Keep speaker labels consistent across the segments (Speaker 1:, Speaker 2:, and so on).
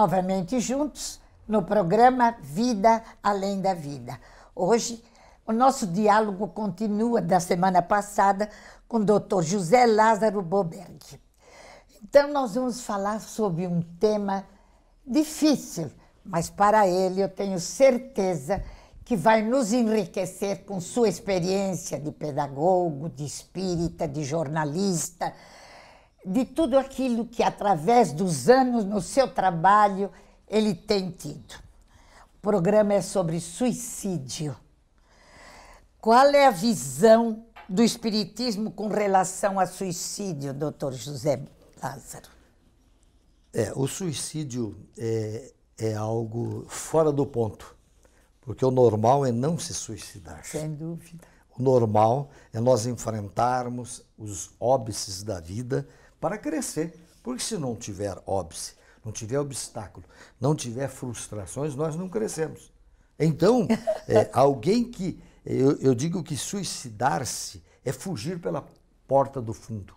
Speaker 1: novamente juntos no programa Vida Além da Vida. Hoje, o nosso diálogo continua da semana passada com o Dr. José Lázaro Boberg. Então, nós vamos falar sobre um tema difícil, mas para ele eu tenho certeza que vai nos enriquecer com sua experiência de pedagogo, de espírita, de jornalista, de tudo aquilo que, através dos anos no seu trabalho, ele tem tido. O programa é sobre suicídio. Qual é a visão do Espiritismo com relação a suicídio, doutor José Lázaro?
Speaker 2: É, o suicídio é, é algo fora do ponto, porque o normal é não se suicidar.
Speaker 1: Sem dúvida.
Speaker 2: O normal é nós enfrentarmos os óbices da vida para crescer. Porque se não tiver óbice, não tiver obstáculo, não tiver frustrações, nós não crescemos. Então, é, alguém que. Eu, eu digo que suicidar-se é fugir pela porta do fundo.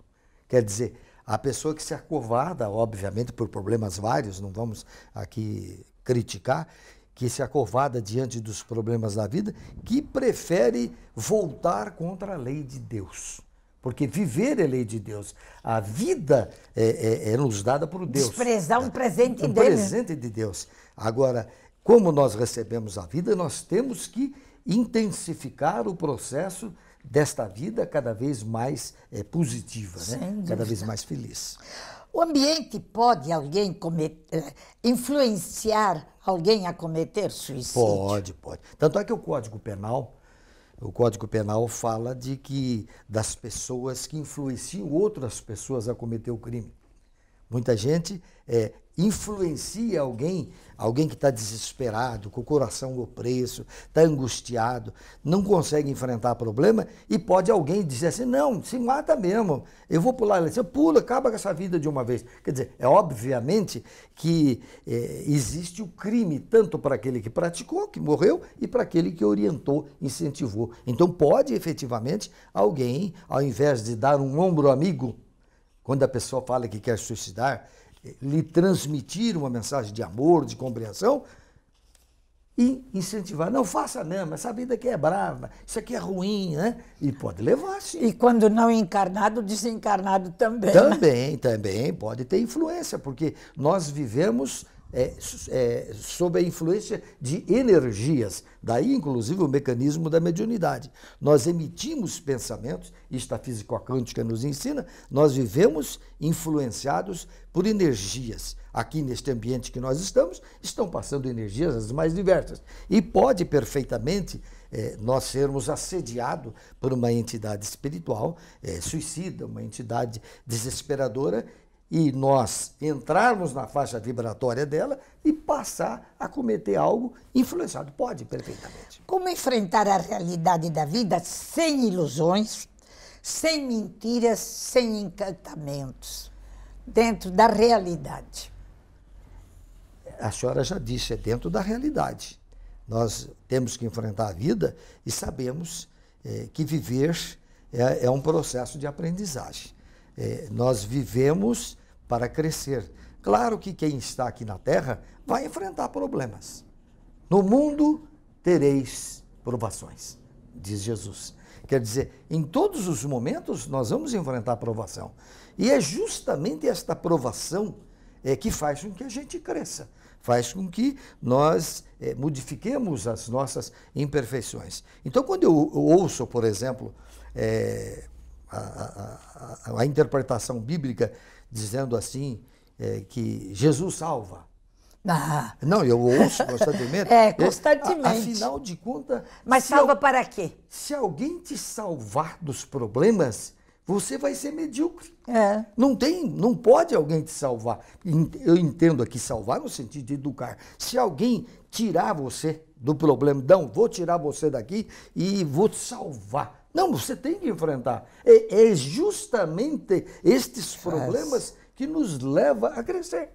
Speaker 2: Quer dizer, a pessoa que se acovada, obviamente por problemas vários, não vamos aqui criticar, que se acovada diante dos problemas da vida, que prefere voltar contra a lei de Deus. Porque viver é lei de Deus. A vida é, é, é nos dada por Deus.
Speaker 1: Desprezar um é presente é, um dele. presente
Speaker 2: de Deus. Agora, como nós recebemos a vida, nós temos que intensificar o processo desta vida cada vez mais é, positiva, né? cada vez mais feliz.
Speaker 1: O ambiente pode alguém cometer, é, influenciar alguém a cometer suicídio? Pode,
Speaker 2: pode. Tanto é que o Código Penal o Código Penal fala de que das pessoas que influenciam outras pessoas a cometer o crime. Muita gente é, influencia alguém, alguém que está desesperado, com o coração opresso, está angustiado, não consegue enfrentar problema e pode alguém dizer assim, não, se mata mesmo, eu vou pular a eleição, pula, acaba com essa vida de uma vez. Quer dizer, é obviamente que é, existe o crime tanto para aquele que praticou, que morreu, e para aquele que orientou, incentivou. Então pode efetivamente alguém, ao invés de dar um ombro amigo, quando a pessoa fala que quer suicidar, eh, lhe transmitir uma mensagem de amor, de compreensão e incentivar. Não faça não, essa vida aqui é brava, isso aqui é ruim, né? E pode levar, sim. E
Speaker 1: quando não encarnado, desencarnado também. Né? Também,
Speaker 2: também pode ter influência, porque nós vivemos é, é, sob a influência de energias. Daí, inclusive, o mecanismo da mediunidade. Nós emitimos pensamentos, isto a física quântica nos ensina, nós vivemos influenciados por energias. Aqui neste ambiente que nós estamos, estão passando energias as mais diversas. E pode perfeitamente é, nós sermos assediados por uma entidade espiritual é, suicida, uma entidade desesperadora e nós entrarmos na faixa vibratória dela e passar a cometer algo influenciado. Pode, perfeitamente.
Speaker 1: Como enfrentar a realidade da vida sem ilusões, sem mentiras, sem encantamentos, dentro da realidade?
Speaker 2: A senhora já disse, é dentro da realidade. Nós temos que enfrentar a vida e sabemos é, que viver é, é um processo de aprendizagem. É, nós vivemos para crescer. Claro que quem está aqui na terra vai enfrentar problemas. No mundo tereis provações, diz Jesus. Quer dizer, em todos os momentos nós vamos enfrentar provação. E é justamente esta provação é, que faz com que a gente cresça, faz com que nós é, modifiquemos as nossas imperfeições. Então, quando eu, eu ouço, por exemplo, é, a, a, a, a interpretação bíblica dizendo assim é, que Jesus salva. Ah. Não, eu ouço constantemente. é, constantemente. a afinal de contas. Mas salva al... para quê? Se alguém te salvar dos problemas, você vai ser medíocre. É. Não tem, não pode alguém te salvar. Eu entendo aqui salvar no sentido de educar. Se alguém tirar você do problema, não, vou tirar você daqui e vou te salvar não, você tem que enfrentar. É, é justamente estes problemas que nos leva a crescer.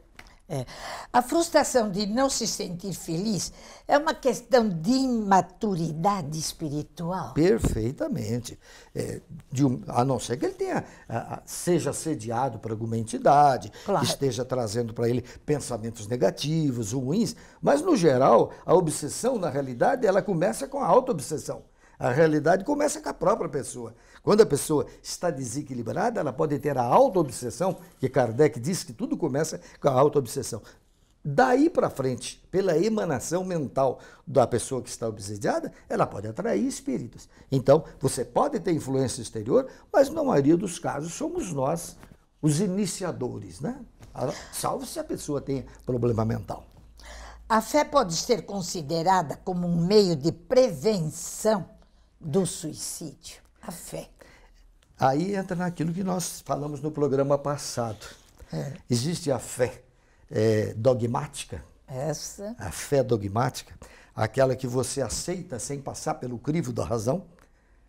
Speaker 2: É.
Speaker 1: A frustração de não se sentir feliz é uma questão de imaturidade espiritual.
Speaker 2: Perfeitamente. É, um, a não ser que ele tenha, a, seja assediado por alguma entidade, claro. esteja trazendo para ele pensamentos negativos, ruins, mas no geral, a obsessão, na realidade, ela começa com a auto-obsessão. A realidade começa com a própria pessoa. Quando a pessoa está desequilibrada, ela pode ter a autoobsessão, que Kardec diz que tudo começa com a autoobsessão. Daí para frente, pela emanação mental da pessoa que está obsediada, ela pode atrair espíritos. Então, você pode ter influência exterior, mas na maioria dos casos somos nós os iniciadores, né? Salvo se a pessoa tenha problema mental.
Speaker 1: A fé pode ser considerada como um meio de prevenção do suicídio? A fé.
Speaker 2: Aí entra naquilo que nós falamos no programa passado. É. Existe a fé é, dogmática.
Speaker 1: Essa. A
Speaker 2: fé dogmática, aquela que você aceita sem passar pelo crivo da razão.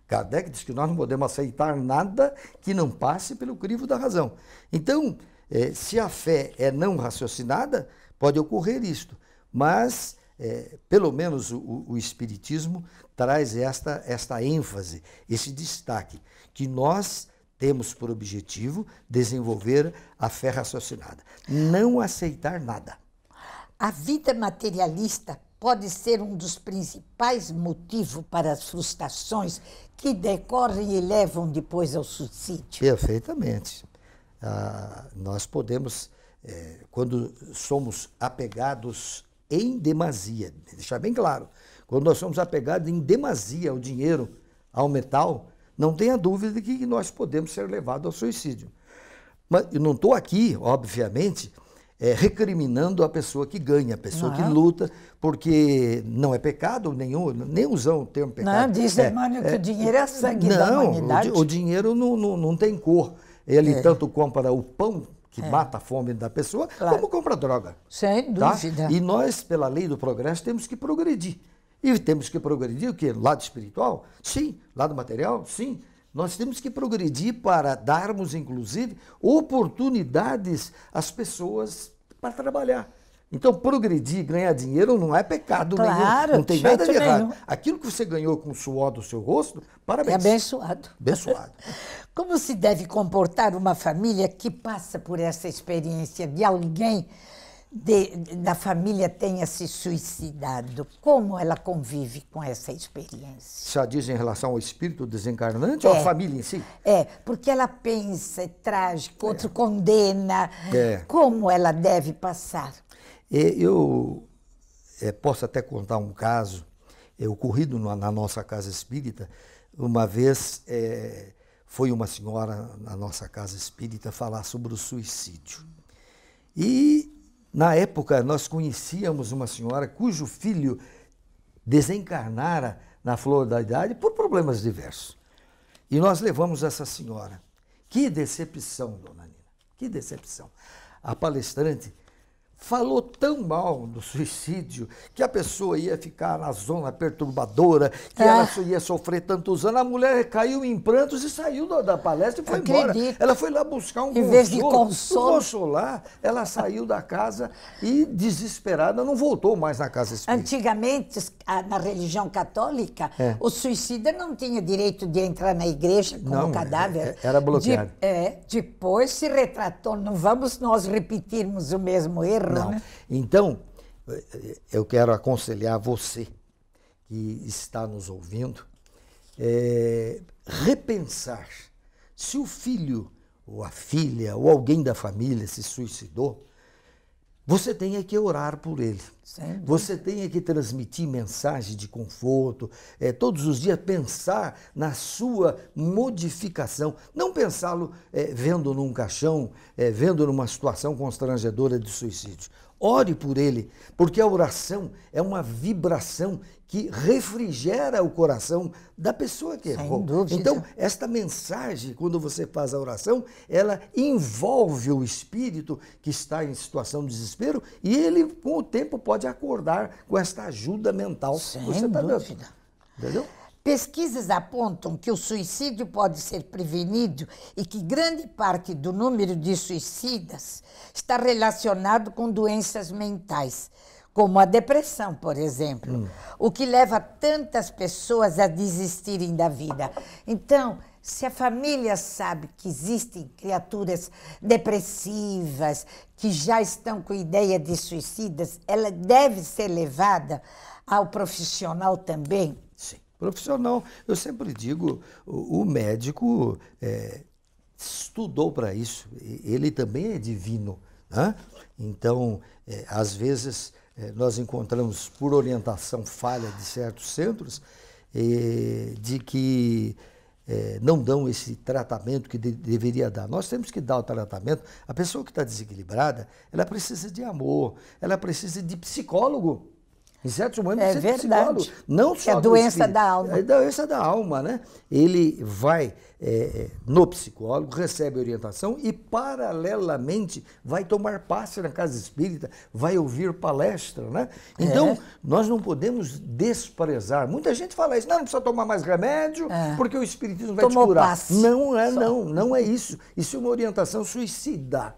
Speaker 2: Kardec diz que nós não podemos aceitar nada que não passe pelo crivo da razão. Então, é, se a fé é não raciocinada, pode ocorrer isto. Mas é, pelo menos o, o, Espiritismo traz esta, esta ênfase, esse destaque, que nós temos por objetivo desenvolver a fé raciocinada, não
Speaker 1: aceitar nada. A vida materialista pode ser um dos principais motivos para as frustrações que decorrem e levam depois ao suicídio.
Speaker 2: Perfeitamente. Ah, nós podemos, é, quando somos apegados em demasia. Deixar bem claro, quando nós somos apegados em demasia ao dinheiro, ao metal, não tenha dúvida de que nós podemos ser levados ao suicídio. Mas eu não estou aqui, obviamente, é, recriminando a pessoa que ganha, a pessoa não. que luta, porque não é pecado nenhum, nem usam o termo pecado. Não, diz é, Emmanuel que é, o dinheiro é sangue não, da humanidade. Não, o, o, dinheiro não, não, não tem cor. Ele é. tanto compra o pão que é. mata a fome da pessoa, claro. como compra droga. Sem tá? dúvida. Tá? E nós, pela lei do progresso, temos que progredir. E temos que progredir o quê? Lado espiritual? Sim. Lado material? Sim. Nós temos que progredir para darmos, inclusive, oportunidades às pessoas para trabalhar. Então, progredir, ganhar dinheiro não é pecado claro, nenhum. Não tem nada de errado. Nenhum. Aquilo que você ganhou com o suor do seu rosto, parabéns. É abençoado. Abençoado.
Speaker 1: Como se deve comportar uma família que passa por essa experiência de alguém de, da família tenha se suicidado? Como ela convive com essa experiência?
Speaker 2: Já diz em relação ao espírito desencarnante é, ou à é. família em si?
Speaker 1: É, porque ela pensa, é trágico, é. outro condena. É. Como ela deve passar?
Speaker 2: E eu é, posso até contar um caso é, ocorrido na, na, nossa casa espírita. Uma vez é, foi uma senhora na nossa casa espírita falar sobre o suicídio. E na época nós conhecíamos uma senhora cujo filho desencarnara na flor da idade por problemas diversos. E nós levamos essa senhora. Que decepção, dona Nina, que decepção. A palestrante falou tão mal do suicídio que a pessoa ia ficar na zona perturbadora, que é. ela ah. ia sofrer tantos anos. A mulher caiu em prantos e saiu da, palestra e foi Acredito. embora. Ela foi lá buscar um em consolo. Vez de consolo. consolar, ela saiu da casa e, desesperada, não voltou mais na casa espírita.
Speaker 1: Antigamente, na religião católica, é. o suicida não tinha direito de entrar na igreja com não, o é, cadáver. É, era bloqueado. De, é, depois se retratou. Não vamos nós repetirmos o mesmo erro não. Né?
Speaker 2: Então, eu quero aconselhar você que está nos ouvindo é, repensar se o filho ou a filha ou alguém da família se suicidou você tem é que orar por ele. Sempre. Você tem é que transmitir mensagem de conforto, é, todos os dias pensar na sua modificação. Não pensá-lo é, vendo num caixão, vendo numa situação constrangedora de suicídio. Ore por ele, porque a oração é uma vibração que refrigera o coração da pessoa que errou. Então, esta mensagem, quando você faz a oração, ela envolve o espírito que está em situação de desespero e ele, com o tempo, pode acordar com esta ajuda mental Sem que você está dando.
Speaker 1: Entendeu? Pesquisas apontam que o suicídio pode ser prevenido e que grande parte do número de suicidas está relacionado com doenças mentais, como a depressão, por exemplo, hum. o que leva tantas pessoas a desistirem da vida. Então, se a família sabe que existem criaturas depressivas, que já estão com ideia de suicidas, ela deve ser levada ao profissional também Profissional.
Speaker 2: Eu sempre digo, o, médico é, estudou para isso, ele também é divino. Né? Então, é, às vezes, é, nós encontramos, por orientação falha de certos centros, é, de que é, não dão esse tratamento que de, deveria dar. Nós temos que dar o tratamento. A pessoa que está desequilibrada, ela precisa de amor, ela precisa de psicólogo. Em certos momentos é, é verdade. Psicólogo. Não é só é a doença da alma. É doença da alma, né? Ele vai é, no psicólogo, recebe orientação e, paralelamente, vai tomar passe na casa espírita, vai ouvir palestra, né? É. Então, é. nós não podemos desprezar. Muita gente fala isso, não, não precisa tomar mais remédio, é. porque o espiritismo vai Tomou te curar. Passe. Não é, só. não, não é isso. Isso é uma orientação suicida.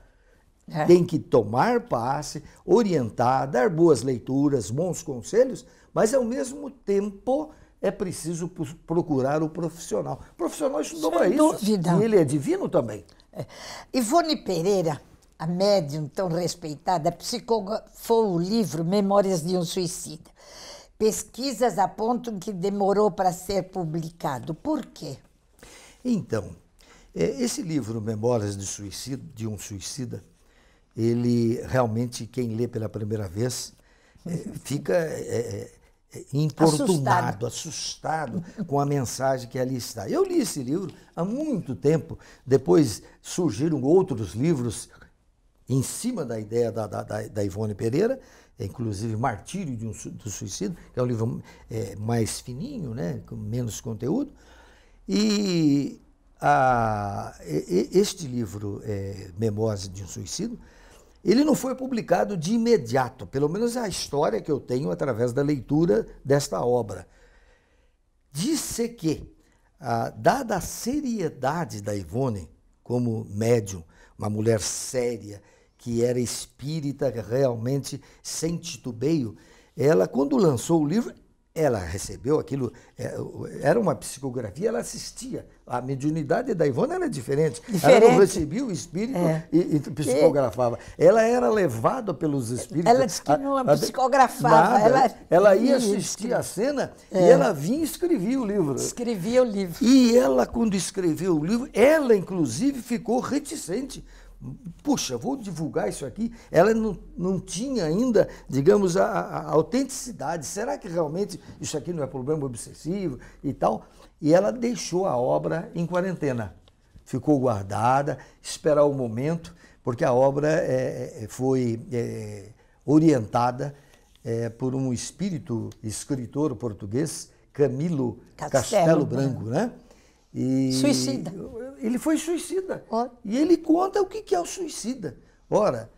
Speaker 2: É. Tem que tomar passe, orientar, dar boas leituras, bons conselhos, mas ao mesmo tempo é preciso procurar o profissional. O profissional estudou para é isso. Dúvida. E
Speaker 1: ele é divino também. É. Ivone Pereira, a médium tão respeitada, é psicografou o livro Memórias de um Suicida. Pesquisas apontam que demorou para ser publicado. Por quê?
Speaker 2: Então, é, esse livro, Memórias de, Suicida, de um Suicida, ele realmente, quem lê pela primeira vez, eh, fica é, é, importunado, assustado. assustado. com a mensagem que ali está. Eu li esse livro há muito tempo, depois surgiram outros livros em cima da ideia da, da, da Ivone Pereira, inclusive Martírio de um, do Suicídio, que é um livro é, mais fininho, né, com menos conteúdo. E a, este livro, é, Memórias de um Suicídio, ele não foi publicado de imediato, pelo menos é a história que eu tenho através da leitura desta obra. Disse que, ah, dada a seriedade da Ivone como médium, uma mulher séria, que era espírita realmente sem titubeio, ela, quando lançou o livro, ela recebeu aquilo, é, era uma psicografia, ela assistia. A mediunidade da Ivone era diferente. diferente. Ela não recebia o espírito é. e, e, psicografava. Ela era levada pelos espíritos. Ela disse que não a, psicografava. Nada. Ela, ela ia assistir a cena é. e ela vinha e escrevia o livro. Escrevia o livro. E ela, quando escreveu o livro, ela, inclusive, ficou reticente Puxa, vou divulgar isso aqui. Ela não, não tinha ainda, digamos, a, a autenticidade. Será que realmente isso aqui não é problema obsessivo e tal? E ela deixou a obra em quarentena. Ficou guardada, esperar o momento, porque a obra é, é foi é, orientada é, por um espírito escritor português, Camilo Castelo, Castelo Branco, né? E, Suicida. Ele foi suicida. Ora. E ele conta o que é o suicida. Ora,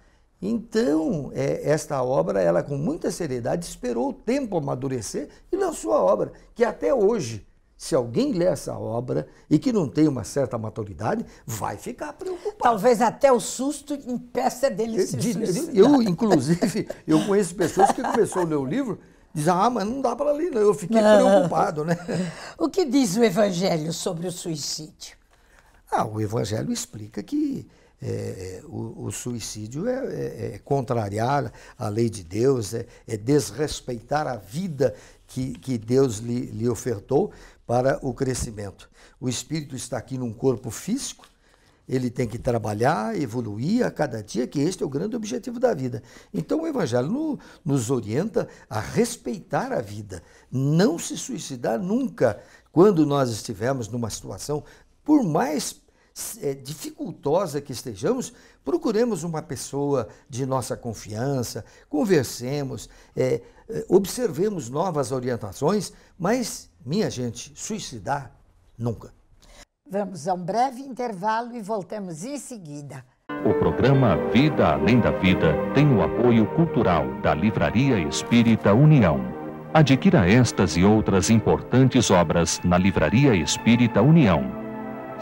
Speaker 2: então, é, esta obra, ela com muita seriedade esperou o tempo amadurecer e lançou a obra, que até hoje, se alguém lê essa obra e que não tem uma certa maturidade, vai ficar preocupado.
Speaker 1: Talvez até o susto impeça dele eu, se de, suicidar. Eu,
Speaker 2: inclusive, eu conheço pessoas que começaram a ler o livro Diz, ah, mas não dá para ler, não. Eu fiquei não. preocupado,
Speaker 1: né? O que diz o Evangelho sobre o suicídio?
Speaker 2: Ah, o Evangelho explica que é, é, o, o, suicídio é, é, é, contrariar a lei de Deus, é, é, desrespeitar a vida que, que Deus lhe, lhe, ofertou para o crescimento. O espírito está aqui num corpo físico, ele tem que trabalhar, evoluir a cada dia, que este é o grande objetivo da vida. Então o Evangelho no, nos orienta a respeitar a vida, não se suicidar nunca quando nós estivermos numa situação, por mais é, dificultosa que estejamos, procuremos uma pessoa de nossa confiança, conversemos, é, é, observemos novas orientações, mas, minha gente, suicidar nunca.
Speaker 1: Vamos a um breve intervalo e voltamos em seguida.
Speaker 2: O programa Vida Além da Vida tem o apoio cultural da Livraria Espírita União. Adquira estas e outras importantes obras na Livraria Espírita União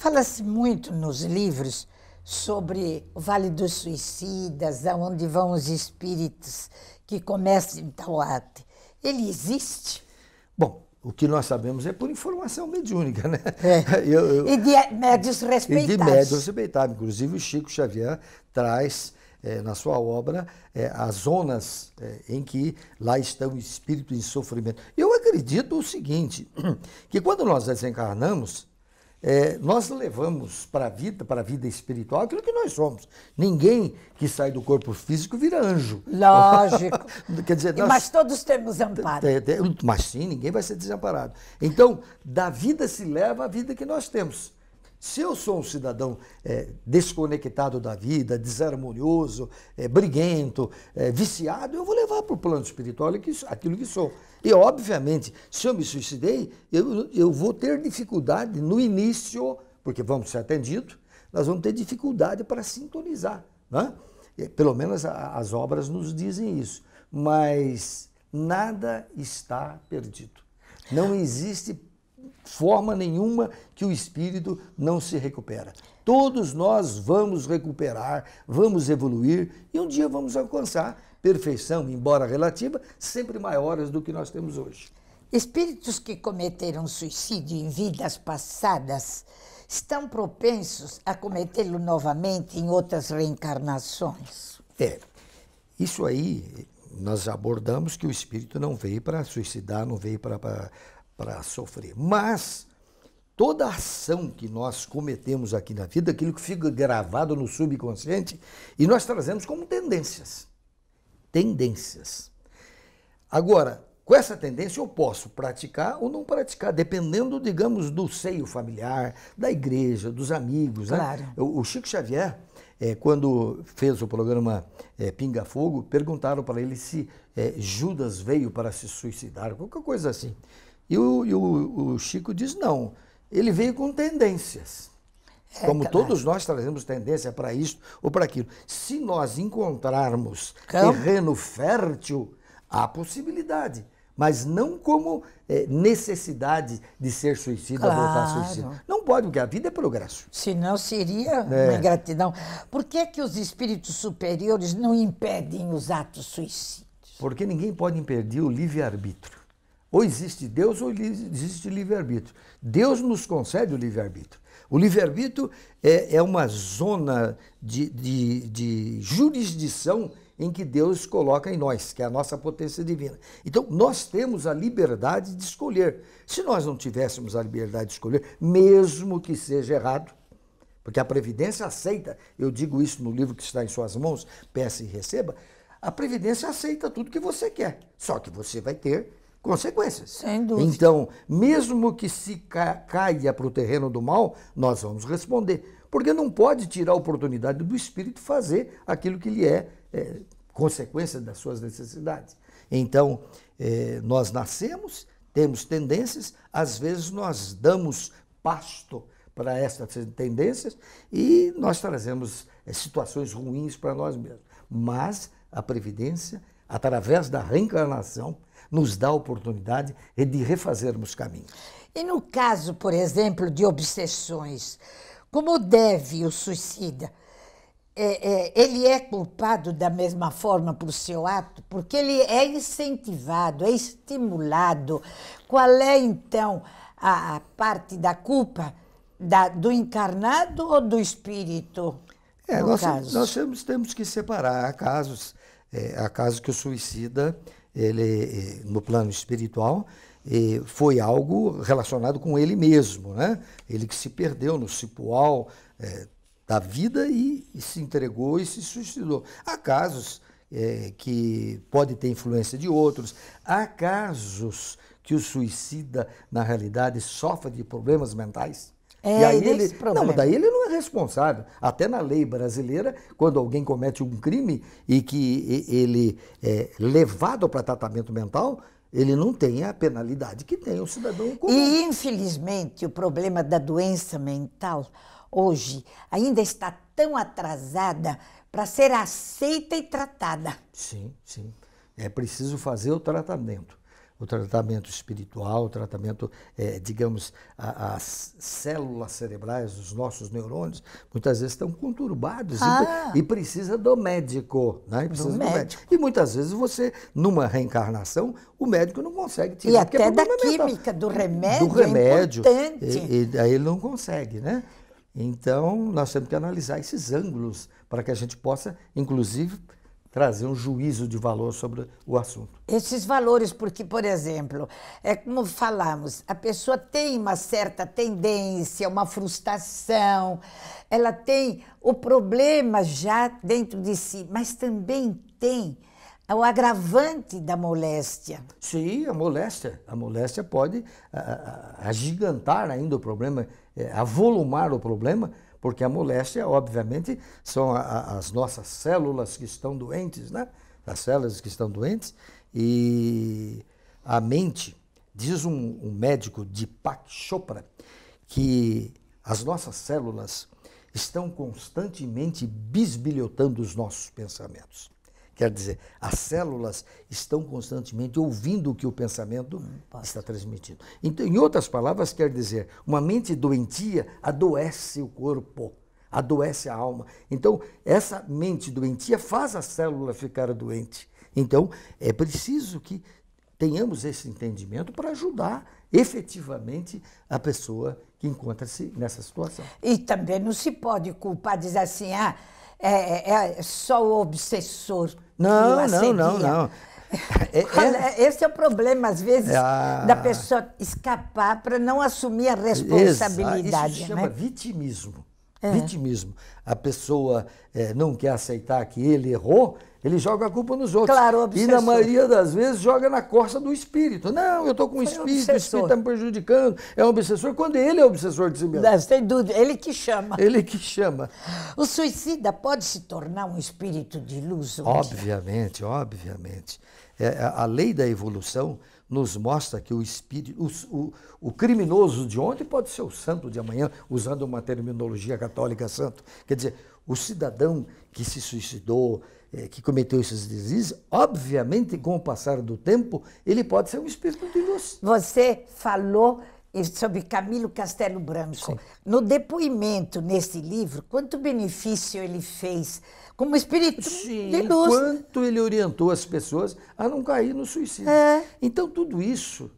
Speaker 1: Fala-se muito nos livros sobre o Vale dos Suicidas, aonde vão os espíritos que começam tal arte. Ele existe?
Speaker 2: Bom, o que nós sabemos é por informação mediúnica, né? É. Eu, eu, e de médios respeitados. E de médios respeitados. Inclusive, o Chico Xavier traz é, na sua obra é, as zonas eh, em que lá estão espíritos em sofrimento. Eu acredito o seguinte, que quando nós desencarnamos, é, nós levamos para a vida, para a vida espiritual, aquilo que nós somos. Ninguém que sai do corpo físico vira anjo. Lógico. Quer dizer, nós... Mas
Speaker 1: todos temos amparo.
Speaker 2: Mas sim, ninguém vai ser desamparado. Então, da vida se leva a vida que nós temos. Se eu sou um cidadão é, desconectado da vida, desarmonioso, é, briguento, é, viciado, eu vou levar para o plano espiritual aquilo que sou. E, obviamente, se eu me suicidei, eu, eu vou ter dificuldade no início, porque vamos ser atendidos, nós vamos ter dificuldade para sintonizar. Né? Pelo menos a, as obras nos dizem isso. Mas nada está perdido. Não existe forma nenhuma que o espírito não se recupera. Todos nós vamos recuperar, vamos evoluir e um dia vamos alcançar perfeição, embora relativa, sempre maiores do que nós temos hoje.
Speaker 1: Espíritos que cometeram suicídio em vidas passadas estão propensos a cometê-lo novamente em outras reencarnações.
Speaker 2: É. Isso aí nós abordamos que o espírito não veio para suicidar, não veio para sofrer. Mas toda ação que nós cometemos aqui na vida, aquilo que fica gravado no subconsciente, e nós trazemos como tendências tendências. Agora, com essa tendência eu posso praticar ou não praticar, dependendo, digamos, do seio familiar, da igreja, dos amigos. Né? Claro. Né? O, Chico Xavier, é, quando fez o programa é, Pinga Fogo, perguntaram para ele se é, Judas veio para se suicidar, qualquer coisa assim. E o, e o, o Chico diz: não, ele veio com tendências. É, Como todos nós trazemos tendência para isto ou para aquilo. Se nós encontrarmos Campo. terreno fértil, há possibilidade mas não como é, necessidade de ser suicida, claro. voltar suicida. Não pode, porque a vida é progresso.
Speaker 1: Senão seria é. uma ingratidão. Por que, que os espíritos superiores não impedem os atos suicídios? Porque ninguém
Speaker 2: pode impedir o livre-arbítrio. Ou existe Deus ou existe livre-arbítrio. Deus nos concede o livre-arbítrio. O livre-arbítrio é, é, uma zona de, de, de jurisdição em que Deus coloca em nós, que é a nossa potência divina. Então, nós temos a liberdade de escolher. Se nós não tivéssemos a liberdade de escolher, mesmo que seja errado, porque a Previdência aceita, eu digo isso no livro que está em suas mãos, peça e receba, a Previdência aceita tudo que você quer, só que você vai ter consequências. Sem dúvida. Então, mesmo que se ca caia para o terreno do mal, nós vamos responder. Porque não pode tirar a oportunidade do espírito fazer aquilo que lhe é, é consequência das suas necessidades. Então, é, nós nascemos, temos tendências, às vezes nós damos pasto para essas tendências e nós trazemos é, situações ruins para nós mesmos. Mas a previdência, através da reencarnação, nos dá a oportunidade é de refazermos caminhos.
Speaker 1: E no caso, por exemplo, de obsessões, como deve o suicida? É, é, ele é culpado da mesma forma por seu ato? Porque ele é incentivado, é estimulado. Qual é, então, a, a parte da culpa da, do encarnado ou do espírito? É, nós, nós temos,
Speaker 2: temos, que separar. Há casos, é, há casos que o suicida ele, eh, no plano espiritual, foi algo relacionado com ele mesmo, né? Ele que se perdeu no cipual é, da vida e, e, se entregou e se suicidou. Há casos é, que pode ter influência de outros, há casos que o suicida, na realidade, sofre de problemas mentais. É, e aí ele, não, mas daí ele não é responsável. Até na lei brasileira, quando alguém comete um crime e que ele é levado para
Speaker 1: tratamento mental, ele não tem
Speaker 2: a penalidade
Speaker 1: que tem o cidadão comum. E infelizmente o problema da doença mental hoje ainda está tão atrasada para ser aceita e tratada.
Speaker 2: Sim, sim. É preciso fazer o tratamento o tratamento espiritual, o tratamento, é, digamos, a, as células cerebrais, os nossos neurônios, muitas vezes estão conturbados ah. e, e, precisa do médico, né? E precisa do, do médico. médico. E muitas vezes você, numa reencarnação, o médico não consegue tirar. E até é da
Speaker 1: química, do remédio, do é remédio é importante.
Speaker 2: E, e aí ele não consegue, né? Então, nós temos que analisar esses ângulos para que a gente possa, inclusive, trazer um juízo de valor sobre o assunto.
Speaker 1: Esses valores, porque, por exemplo, é como falamos, a pessoa tem uma certa tendência, uma frustração, ela tem o problema já dentro de si, mas também tem o agravante da moléstia. Sim, a moléstia. A moléstia pode agigantar
Speaker 2: ainda o problema, é, avolumar o problema, porque a moléstia, obviamente, são a, a, as nossas células que estão doentes, né? As células que estão doentes e a mente, diz um, um médico de Pak Chopra, que as nossas células estão constantemente bisbilhotando os nossos pensamentos. Quer dizer, as células estão constantemente ouvindo o que o pensamento Passa. está transmitindo. Então, em outras palavras, quer dizer, uma mente doentia adoece o corpo, adoece a alma. Então, essa mente doentia faz a célula ficar doente. Então, é preciso que tenhamos esse entendimento para ajudar efetivamente a pessoa que encontra-se nessa situação.
Speaker 1: E também não se pode culpar, dizer assim, ah, é, é, é só o obsessor não, não, não, não.
Speaker 2: É, é...
Speaker 1: Esse é o problema, às vezes, ah. da pessoa escapar para não assumir a responsabilidade. Isso se né? chama né?
Speaker 2: vitimismo. É. Vitimismo. A pessoa é, não quer aceitar que ele errou, ele joga a culpa nos outros. Claro, obsessor. E na maioria das vezes joga na costa do espírito. Não, eu estou com o espírito, o espírito está me prejudicando. É um obsessor quando ele é obsessor de
Speaker 1: si mesmo. Não, sem dúvida, ele que chama. Ele que chama. O suicida pode se tornar um espírito de luz?
Speaker 2: Obviamente, obviamente. É, a lei da evolução nos mostra que o espírito, o, o, o, criminoso de ontem pode ser o santo de amanhã, usando uma terminologia católica santo. Quer dizer, o cidadão que se suicidou, eh, que cometeu esses deslizes, obviamente, com o passar do
Speaker 1: tempo, ele pode ser um espírito de luz. Você falou sobre Camilo Castelo Branco. Sim. No depoimento nesse livro, quanto benefício ele fez como espírito Sim, de luz. Quanto
Speaker 2: ele orientou as pessoas a não cair no suicídio. É. Então tudo isso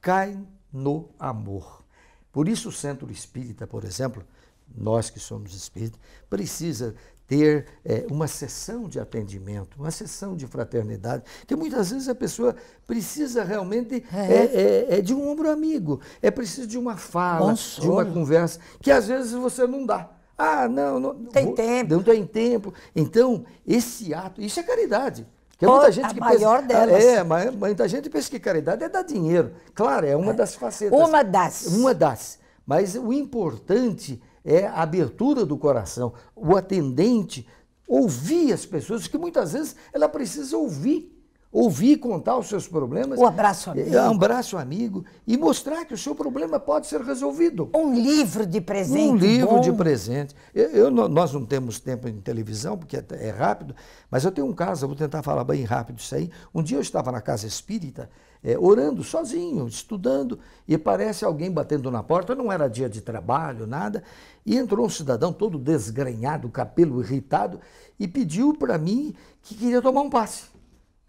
Speaker 2: cai no amor. Por isso o centro espírita, por exemplo, nós que somos espíritas, precisa ter é, uma sessão de atendimento, uma sessão de fraternidade, que muitas vezes a pessoa precisa realmente é. é, é, é de um ombro amigo, é preciso de uma fala, de uma conversa, que às vezes você não dá. Ah, não, não tem vou, tempo. Não tem tempo. Então, esse ato, isso é caridade. é muita oh, gente que maior pensa, delas. É, muita gente pensa que caridade é dar dinheiro. Claro, é uma é. das facetas. Uma das. Uma das. Mas o importante é a abertura do coração. O atendente ouvir as pessoas, que muitas vezes ela precisa ouvir ouvir contar os seus problemas. O abraço é, amigo. um abraço amigo e mostrar que o seu problema pode ser
Speaker 1: resolvido. Um livro de presente. Um livro bom. de
Speaker 2: presente. Eu, eu, nós não temos tempo em televisão, porque é, é rápido, mas eu tenho um caso, eu vou tentar falar bem rápido isso aí. Um dia eu estava na casa espírita, é, orando sozinho, estudando, e parece alguém batendo na porta, não era dia de trabalho, nada, e entrou um cidadão todo desgrenhado, cabelo irritado, e pediu para mim que queria tomar um passe.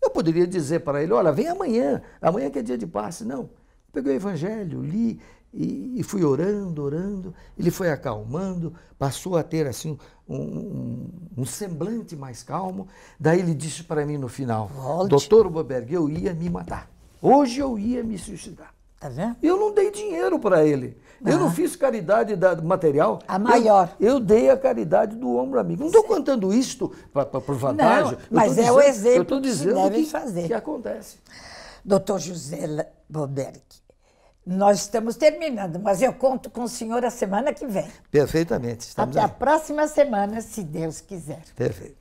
Speaker 2: Eu poderia dizer para ele, olha, vem amanhã, amanhã que é dia de passe. Não, peguei o evangelho, li e, e fui orando, orando. Ele foi acalmando, passou a ter assim um, um, um semblante mais calmo. Daí ele disse para mim no final, doutor Boberg, eu ia me matar. Hoje eu ia me suicidar. Tá vendo? Eu não dei dinheiro para ele. Ah. Eu não ah. fiz caridade da, material. A maior. Eu, eu, dei a caridade do ombro amigo. Não estou contando isto por vantagem. Não, mas é o exemplo eu estou dizendo que devem fazer. que
Speaker 1: acontece. Doutor José Boberg, nós estamos terminando, mas eu conto com o senhor a semana que vem.
Speaker 2: Perfeitamente. Até aí. a
Speaker 1: próxima semana, se Deus quiser.
Speaker 2: Perfeito.